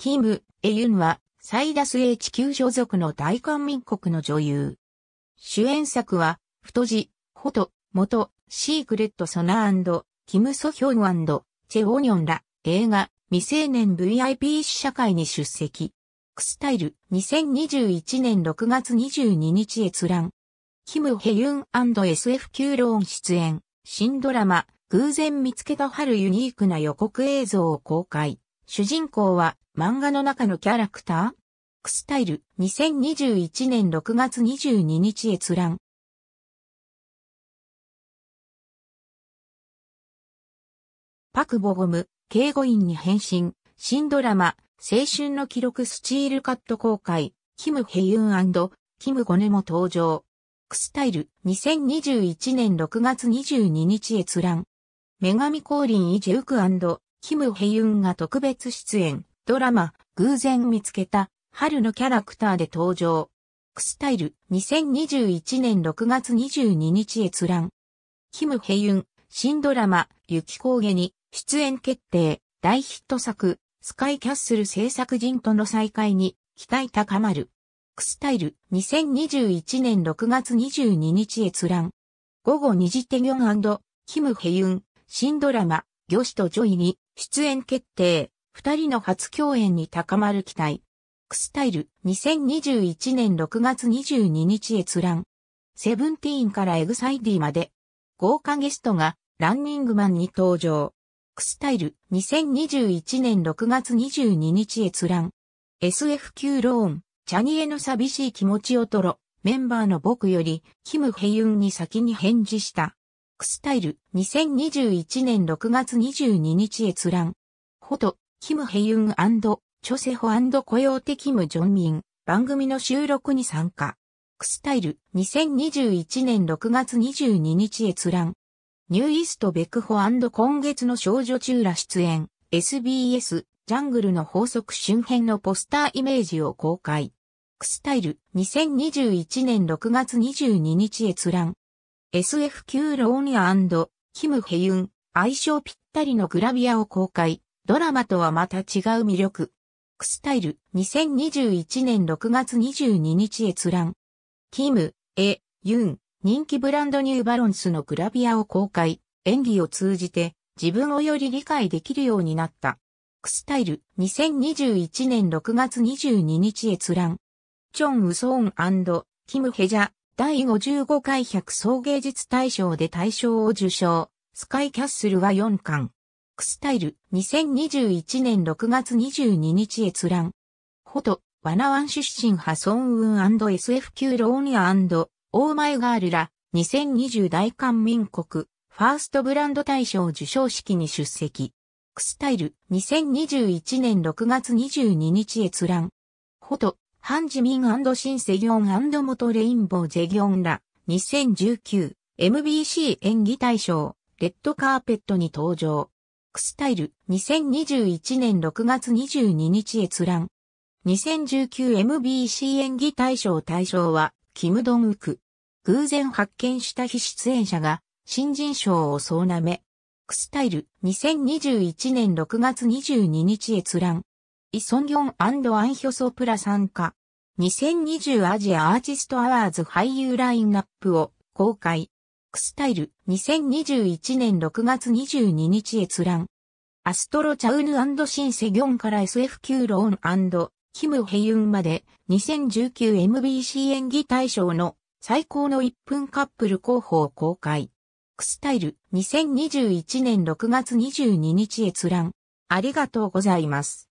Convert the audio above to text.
キム・エユンは、サイダス H 級所属の大韓民国の女優。主演作は、太字、ホト、元、シークレット・ソナーキム・ソヒョンチェ・オニョンら、映画、未成年 VIP 試写会に出席。クスタイル、2021年6月22日閲覧。キム・ヘユン &SF 級ローン出演、新ドラマ、偶然見つけた春ユニークな予告映像を公開。主人公は漫画の中のキャラクタークスタイル2021年6月22日閲覧。パクボゴム、警護員に変身、新ドラマ、青春の記録スチールカット公開、キム・ヘユンキム・ゴネも登場。クスタイル2021年6月22日閲覧。女神降臨イ・ジェウクキム・ヘユンが特別出演。ドラマ、偶然見つけた、春のキャラクターで登場。クスタイル、2021年6月22日閲覧。キム・ヘユン、新ドラマ、雪峠に、出演決定、大ヒット作、スカイキャッスル制作人との再会に、期待高まる。クスタイル、2021年6月22日閲覧。午後2時テギョンキム・ヘユン、新ドラマ、魚師とジョイに、出演決定、二人の初共演に高まる期待。クスタイル、2021年6月22日閲覧。セブンティーンからエグサイディまで。豪華ゲストが、ランニングマンに登場。クスタイル、2021年6月22日閲覧。s f 級ローン、チャニエの寂しい気持ちをとろ、メンバーの僕より、キム・ヘユンに先に返事した。クスタイル、2021年6月22日閲覧。フォト、キム・ヘユンチョセホコヨーテ・キム・ジョンミン、番組の収録に参加。クスタイル、2021年6月22日閲覧。ニューイスト・ベクホ今月の少女中ら出演、SBS、ジャングルの法則周辺のポスターイメージを公開。クスタイル、2021年6月22日閲覧。SF 級ローニアキム・ヘユン、相性ぴったりのグラビアを公開。ドラマとはまた違う魅力。クスタイル、2021年6月22日閲覧。キム、エ、ユン、人気ブランドニューバロンスのグラビアを公開、演技を通じて自分をより理解できるようになった。クスタイル、2021年6月22日閲覧。チョン・ウソーンキム・ヘジャ、第55回100総芸術大賞で大賞を受賞。スカイキャッスルは4巻。クスタイル2021年6月22日閲覧。ホト、ワナワン出身ハソンウン &SF 級ローニアオーマイガールら2020大韓民国ファーストブランド大賞受賞式に出席。クスタイル2021年6月22日閲覧。ホト、ハンジミンシンセギョン元レインボージェギョンら 2019MBC 演技大賞レッドカーペットに登場。クスタイル2021年6月22日閲覧 2019MBC 演技大賞大賞はキムドンウク偶然発見した非出演者が新人賞を総なめクスタイル2021年6月22日閲覧イソンギョンアンヒョソプラ参加2020アジアアーティストアワーズ俳優ラインナップを公開。クスタイル2021年6月22日閲覧。アストロチャウヌシンセギョンから s f 級ローンキムヘユンまで 2019MBC 演技大賞の最高の1分カップル候補を公開。クスタイル2021年6月22日閲覧。ありがとうございます。